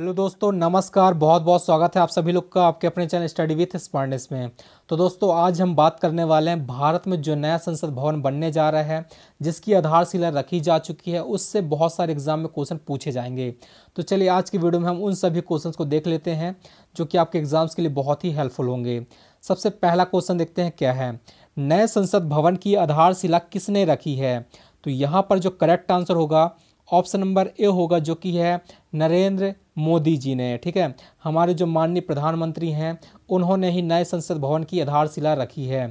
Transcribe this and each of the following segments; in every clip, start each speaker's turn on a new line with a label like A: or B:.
A: hello दोस्तों नमस्कार बहुत बहुत स्वागत है आप सभी लोग का आपके अपने चैनल स्टडी विथ स्मार्टनेस में तो दोस्तों आज हम बात करने वाले हैं भारत में जो नया संसद भवन बनने जा रहा है जिसकी आधारशिला रखी जा चुकी है उससे बहुत सारे एग्जाम में क्वेश्चन पूछे जाएंगे तो चलिए आज की वीडियो में हम उन सभी क्वेश्चन को देख लेते हैं जो कि आपके एग्जाम्स के लिए बहुत ही हेल्पफुल होंगे सबसे पहला क्वेश्चन देखते हैं क्या है नए संसद भवन की आधारशिला किसने रखी है तो यहाँ पर जो करेक्ट आंसर होगा ऑप्शन नंबर ए होगा जो कि है नरेंद्र मोदी जी ने ठीक है हमारे जो माननीय प्रधानमंत्री हैं उन्होंने ही नए संसद भवन की आधारशिला रखी है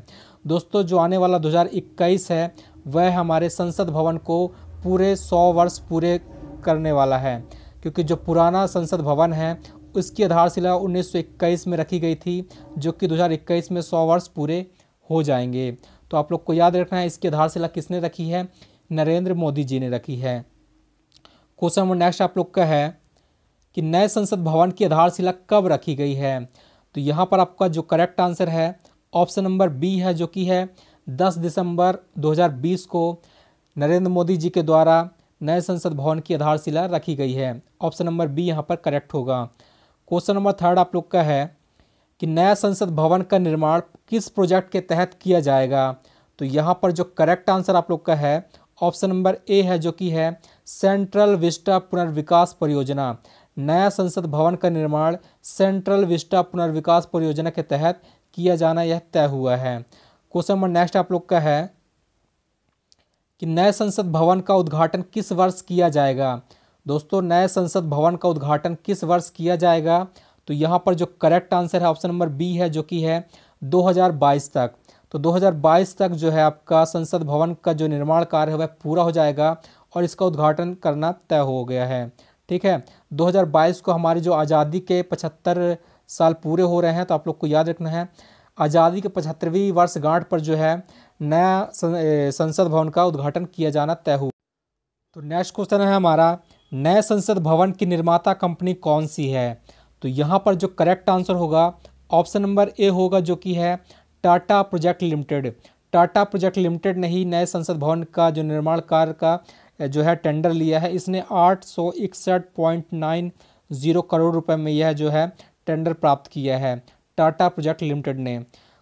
A: दोस्तों जो आने वाला 2021 है वह हमारे संसद भवन को पूरे 100 वर्ष पूरे करने वाला है क्योंकि जो पुराना संसद भवन है उसकी आधारशिला 1921 में रखी गई थी जो कि 2021 में 100 वर्ष पूरे हो जाएंगे तो आप लोग को याद रखना है इसकी आधारशिला किसने रखी है नरेंद्र मोदी जी ने रखी है क्वेश्चन नंबर नेक्स्ट आप लोग का है कि नए संसद भवन की आधारशिला कब रखी गई है तो यहाँ पर आपका जो करेक्ट आंसर है ऑप्शन नंबर बी है जो कि है 10 दिसंबर 2020 को नरेंद्र मोदी जी के द्वारा नए संसद भवन की आधारशिला रखी गई है ऑप्शन नंबर बी यहाँ पर करेक्ट होगा क्वेश्चन नंबर थर्ड आप लोग का है कि नया संसद भवन का निर्माण किस प्रोजेक्ट के तहत किया जाएगा तो यहाँ पर जो करेक्ट आंसर आप लोग का है ऑप्शन नंबर ए है जो कि है सेंट्रल विस्टा पुनर्विकास परियोजना नया संसद भवन का निर्माण सेंट्रल विस्टा पुनर्विकास परियोजना के तहत किया जाना यह तय हुआ है क्वेश्चन नंबर नेक्स्ट आप लोग का है कि नए संसद भवन का उद्घाटन किस वर्ष किया जाएगा दोस्तों नए संसद भवन का उद्घाटन किस वर्ष किया जाएगा तो यहाँ पर जो करेक्ट आंसर है ऑप्शन नंबर बी है जो कि है 2022 तक तो 2022 तक जो है आपका संसद भवन का जो निर्माण कार्य है वह पूरा हो जाएगा और इसका उद्घाटन करना तय हो गया है ठीक है 2022 को हमारी जो आज़ादी के पचहत्तर साल पूरे हो रहे हैं तो आप लोग को याद रखना है आज़ादी के पचहत्तरवीं वर्षगांठ पर जो है नया संसद भवन का उद्घाटन किया जाना तय हुआ तो नेक्स्ट क्वेश्चन है हमारा नए संसद भवन की निर्माता कंपनी कौन सी है तो यहाँ पर जो करेक्ट आंसर होगा ऑप्शन नंबर ए होगा जो कि है Tata project limited Tata project limited ने ही नए संसद भवन का जो निर्माण कार्य का जो है टेंडर लिया है इसने आठ सौ इकसठ पॉइंट नाइन ज़ीरो करोड़ रुपए में यह जो है टेंडर प्राप्त किया है टाटा प्रोजेक्ट लिमिटेड ने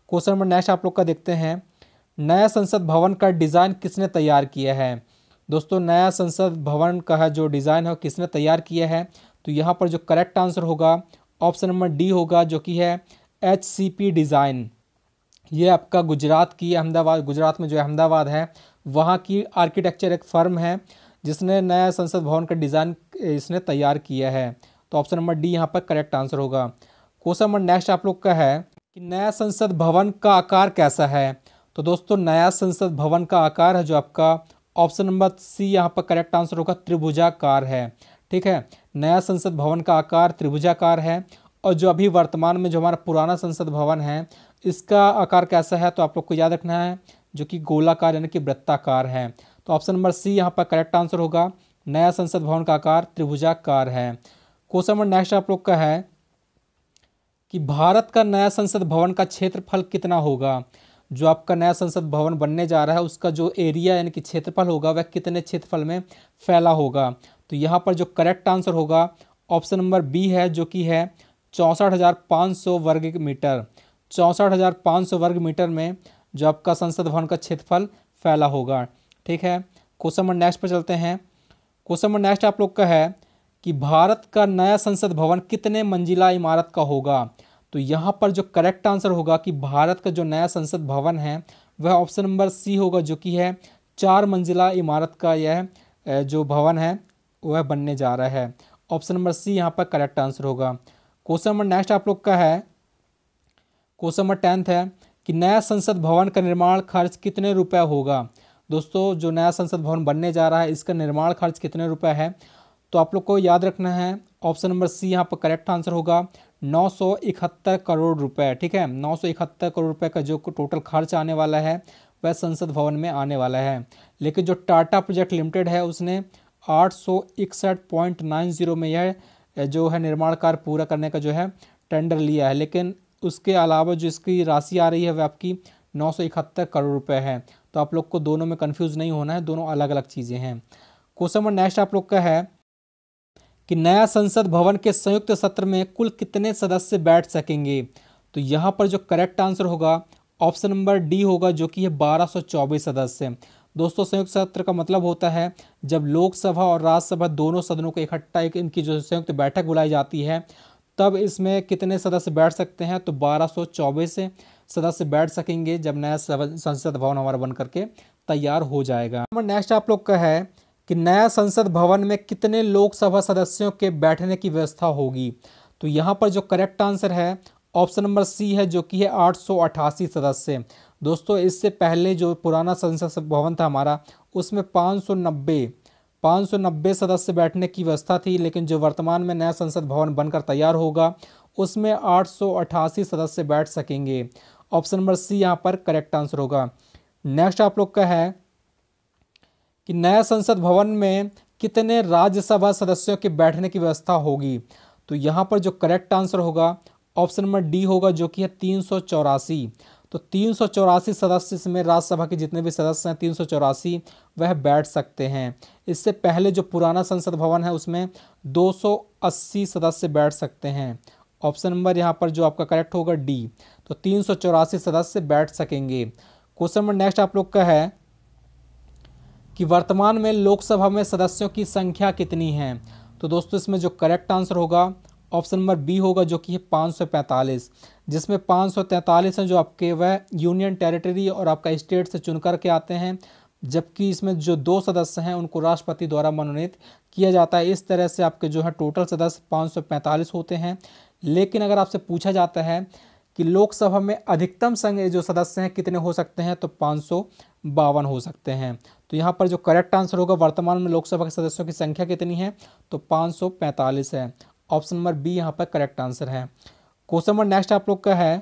A: क्वेश्चन नंबर नेक्स्ट आप लोग का देखते हैं नया संसद भवन का डिज़ाइन किसने तैयार किया है दोस्तों नया संसद भवन का है जो डिज़ाइन है किसने तैयार किया है तो यहाँ पर जो करेक्ट आंसर होगा ऑप्शन नंबर डी होगा जो कि है एच सी पी डिज़ाइन ये आपका गुजरात की अहमदाबाद गुजरात में जो अहमदाबाद है वहाँ की आर्किटेक्चर एक फर्म है जिसने नया संसद भवन का डिज़ाइन इसने तैयार किया है तो ऑप्शन नंबर डी यहाँ पर करेक्ट आंसर होगा क्वेश्चन नंबर नेक्स्ट आप लोग का है कि नया संसद भवन का आकार कैसा है तो दोस्तों नया संसद भवन का आकार है जो आपका ऑप्शन नंबर सी यहाँ पर करेक्ट आंसर होगा त्रिभुजाकार है ठीक है नया संसद भवन का आकार त्रिभुजाकार है और जो अभी वर्तमान में जो हमारा पुराना संसद भवन है इसका आकार कैसा है तो आप लोग को याद रखना है जो कि गोलाकार यानी कि वृत्ताकार हैं तो ऑप्शन नंबर सी यहाँ पर करेक्ट आंसर होगा नया संसद भवन का आकार त्रिभुजाकार है क्वेश्चन नंबर नेक्स्ट आप लोग का है कि भारत का नया संसद भवन का क्षेत्रफल कितना होगा जो आपका नया संसद भवन बनने जा रहा है उसका जो एरिया यानी कि क्षेत्रफल होगा वह कितने क्षेत्रफल में फैला होगा तो यहाँ पर जो करेक्ट आंसर होगा ऑप्शन नंबर बी है जो कि है चौंसठ वर्ग मीटर चौंसठ वर्ग मीटर में जो आपका संसद भवन का क्षेत्रफल फैला होगा ठीक है क्वेश्चन नंबर नेक्स्ट पर चलते हैं क्वेश्चन नंबर नेक्स्ट आप लोग का है कि भारत का नया संसद भवन कितने मंजिला इमारत का होगा तो यहाँ पर जो करेक्ट आंसर होगा कि भारत का जो नया संसद भवन है वह ऑप्शन नंबर सी होगा जो कि है चार मंजिला इमारत का यह जो भवन है वह बनने जा रहा है ऑप्शन नंबर सी यहाँ पर करेक्ट आंसर होगा क्वेश्चन नंबर नेक्स्ट आप लोग का है क्वेश्चन नंबर टेंथ है कि नया संसद भवन का निर्माण खर्च कितने रुपए होगा दोस्तों जो नया संसद भवन बनने जा रहा है इसका निर्माण खर्च कितने रुपए है तो आप लोग को याद रखना है ऑप्शन नंबर सी यहाँ पर करेक्ट आंसर होगा नौ सौ इकहत्तर करोड़ रुपए ठीक है नौ सौ इकहत्तर करोड़ रुपए का जो टोटल खर्च आने वाला है वह संसद भवन में आने वाला है लेकिन जो टाटा प्रोजेक्ट लिमिटेड है उसने आठ सौ इकसठ पॉइंट नाइन जीरो में यह जो है निर्माण कार्य पूरा करने का जो है टेंडर लिया है लेकिन उसके अलावा जो इसकी राशि आ रही है वह आपकी नौ सौ इकहत्तर करोड़ रुपए है तो आप लोग को दोनों में कन्फ्यूज़ नहीं होना है दोनों अलग अलग चीज़ें हैं क्वेश्चन नंबर नेक्स्ट आप लोग का है कि नया संसद भवन के संयुक्त सत्र में कुल कितने सदस्य बैठ सकेंगे तो यहाँ पर जो करेक्ट आंसर होगा ऑप्शन नंबर डी होगा जो कि है बारह सदस्य दोस्तों संयुक्त सत्र का मतलब होता है जब लोकसभा और राज्यसभा दोनों सदनों को इकट्ठा एक इनकी जो संयुक्त बैठक बुलाई जाती है तब इसमें कितने सदस्य बैठ सकते हैं तो बारह सौ चौबीस सदस्य बैठ सकेंगे जब नया संसद भवन हमारा बन करके तैयार हो जाएगा नंबर नेक्स्ट आप लोग का है कि नया संसद भवन में कितने लोकसभा सदस्यों के बैठने की व्यवस्था होगी तो यहाँ पर जो करेक्ट आंसर है ऑप्शन नंबर सी है जो कि है आठ सदस्य दोस्तों इससे पहले जो पुराना संसद भवन था हमारा उसमें 590 590 सदस्य बैठने की व्यवस्था थी लेकिन जो वर्तमान में नया संसद भवन बनकर तैयार होगा उसमें 888 सदस्य बैठ सकेंगे ऑप्शन नंबर सी यहाँ पर करेक्ट आंसर होगा नेक्स्ट आप लोग का है कि नया संसद भवन में कितने राज्यसभा सदस्यों के बैठने की व्यवस्था होगी तो यहाँ पर जो करेक्ट आंसर होगा ऑप्शन नंबर डी होगा जो कि है तीन तो तीन सदस्य इसमें राज्यसभा के जितने भी सदस्य हैं तीन वह बैठ सकते हैं इससे पहले जो पुराना संसद भवन है उसमें 280 सदस्य बैठ सकते हैं ऑप्शन नंबर यहाँ पर जो आपका करेक्ट होगा डी तो तीन सदस्य बैठ सकेंगे क्वेश्चन नंबर नेक्स्ट आप लोग का है कि वर्तमान में लोकसभा में सदस्यों की संख्या कितनी है तो दोस्तों इसमें जो करेक्ट आंसर होगा ऑप्शन नंबर बी होगा जो कि है पाँच सौ पैंतालीस जिसमें पाँच सौ तैंतालीस हैं जो आपके वह यूनियन टेरिटरी और आपका स्टेट से चुन कर के आते हैं जबकि इसमें जो दो सदस्य हैं उनको राष्ट्रपति द्वारा मनोनीत किया जाता है इस तरह से आपके जो है टोटल सदस्य पाँच सौ पैंतालीस होते हैं लेकिन अगर आपसे पूछा जाता है कि लोकसभा में अधिकतम संघ जो सदस्य हैं कितने हो सकते हैं तो पाँच बावन हो सकते हैं तो यहाँ पर जो करेक्ट आंसर होगा वर्तमान में लोकसभा के सदस्यों की संख्या कितनी है तो पैंतालीस है ऑप्शन नंबर बी यहाँ पर करेक्ट आंसर है क्वेश्चन नंबर नेक्स्ट आप लोग का है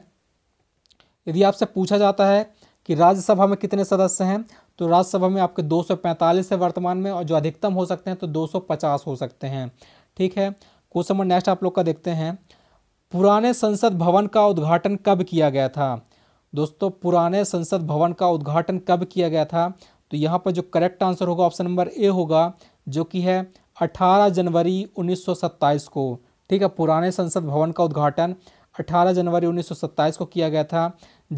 A: यदि आपसे पूछा जाता है कि राज्यसभा में कितने सदस्य हैं तो राज्यसभा में आपके 245 है वर्तमान में और जो अधिकतम हो सकते हैं तो 250 हो सकते हैं ठीक है क्वेश्चन नंबर नेक्स्ट आप लोग का देखते हैं पुराने संसद भवन का उद्घाटन कब किया गया था दोस्तों पुराने संसद भवन का उद्घाटन कब किया गया था तो यहाँ पर जो करेक्ट आंसर होगा ऑप्शन नंबर ए होगा जो कि है 18 जनवरी 1927 को ठीक है पुराने संसद भवन का उद्घाटन 18 जनवरी 1927 को किया गया था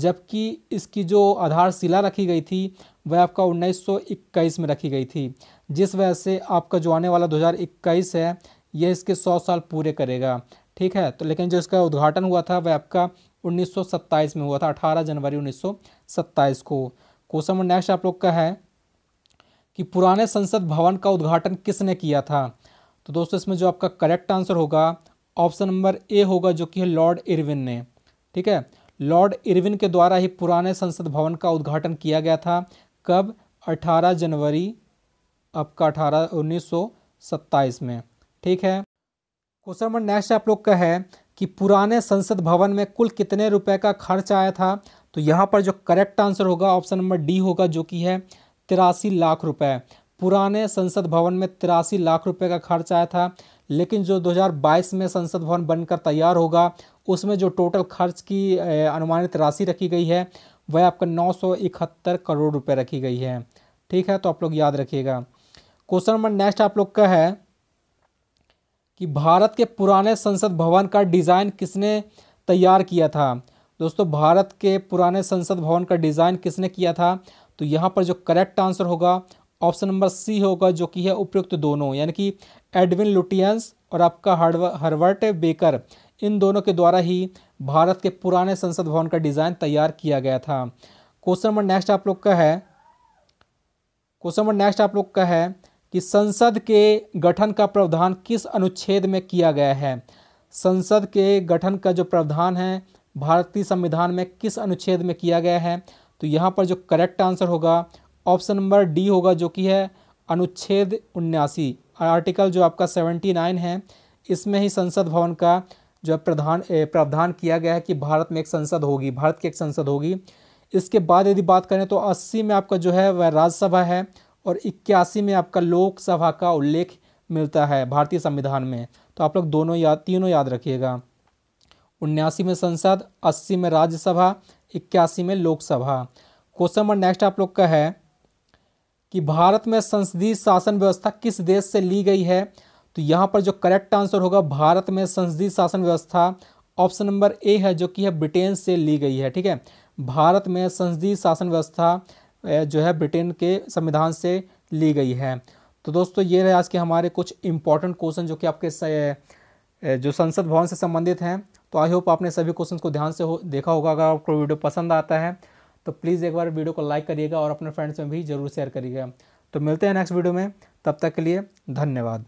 A: जबकि इसकी जो आधारशिला रखी गई थी वह आपका 1921 में रखी गई थी जिस वजह से आपका जो आने वाला 2021 है यह इसके 100 साल पूरे करेगा ठीक है तो लेकिन जो इसका उद्घाटन हुआ था वह आपका 1927 में हुआ था 18 जनवरी 1927 को क्वेश्चन नंबर नेक्स्ट आप लोग का है कि पुराने संसद भवन का उद्घाटन किसने किया था तो दोस्तों इसमें जो आपका करेक्ट आंसर होगा ऑप्शन नंबर ए होगा जो कि है लॉर्ड इरविन ने ठीक है लॉर्ड इरविन के द्वारा ही पुराने संसद भवन का उद्घाटन किया गया था कब 18 जनवरी आपका अठारह उन्नीस में ठीक है क्वेश्चन नंबर नेक्स्ट आप लोग का है कि पुराने संसद भवन में कुल कितने रुपए का खर्च आया था तो यहाँ पर जो करेक्ट आंसर होगा ऑप्शन नंबर डी होगा जो कि है तिरासी लाख रुपए पुराने संसद भवन में तिरासी लाख रुपए का खर्च आया था लेकिन जो 2022 में संसद भवन बनकर तैयार होगा उसमें जो टोटल खर्च की अनुमानित राशि रखी गई है वह आपका नौ करोड़ रुपये रखी गई है ठीक है तो आप लोग याद रखिएगा क्वेश्चन नंबर नेक्स्ट आप लोग का है कि भारत के पुराने संसद भवन का डिज़ाइन किसने तैयार किया था दोस्तों भारत के पुराने संसद भवन का डिज़ाइन किसने किया था तो यहाँ पर जो करेक्ट आंसर होगा ऑप्शन नंबर सी होगा जो कि है उपयुक्त दोनों यानी कि एडविन लुटियंस और आपका हर्वर्ट बेकर इन दोनों के द्वारा ही भारत के पुराने संसद भवन का डिज़ाइन तैयार किया गया था क्वेश्चन नंबर नेक्स्ट आप लोग का है क्वेश्चन नंबर नेक्स्ट आप लोग का है कि संसद के गठन का प्रावधान किस अनुच्छेद में किया गया है संसद के गठन का जो प्रावधान है भारतीय संविधान में किस अनुच्छेद में किया गया है तो यहाँ पर जो करेक्ट आंसर होगा ऑप्शन नंबर डी होगा जो कि है अनुच्छेद उन्यासी आर्टिकल जो आपका सेवेंटी नाइन है इसमें ही संसद भवन का जो प्रधान प्रावधान किया गया है कि भारत में एक संसद होगी भारत की एक संसद होगी इसके बाद यदि बात करें तो अस्सी में आपका जो है वह राज्यसभा है और इक्यासी में आपका लोकसभा का उल्लेख मिलता है भारतीय संविधान में तो आप लोग दोनों याद तीनों याद रखिएगा उन्यासी में संसद अस्सी में राज्यसभा इक्यासी में लोकसभा क्वेश्चन नंबर नेक्स्ट आप लोग का है कि भारत में संसदीय शासन व्यवस्था किस देश से ली गई है तो यहाँ पर जो करेक्ट आंसर होगा भारत में संसदीय शासन व्यवस्था ऑप्शन नंबर ए है जो कि है ब्रिटेन से ली गई है ठीक है भारत में संसदीय शासन व्यवस्था जो है ब्रिटेन के संविधान से ली गई है तो दोस्तों ये रहे आज के हमारे कुछ इंपॉर्टेंट क्वेश्चन जो कि आपके जो संसद भवन से संबंधित हैं तो आई होप आपने सभी क्वेश्चन को ध्यान से हो देखा होगा अगर आपको वीडियो पसंद आता है तो प्लीज़ एक बार वीडियो को लाइक करिएगा और अपने फ्रेंड्स में भी जरूर शेयर करिएगा तो मिलते हैं नेक्स्ट वीडियो में तब तक के लिए धन्यवाद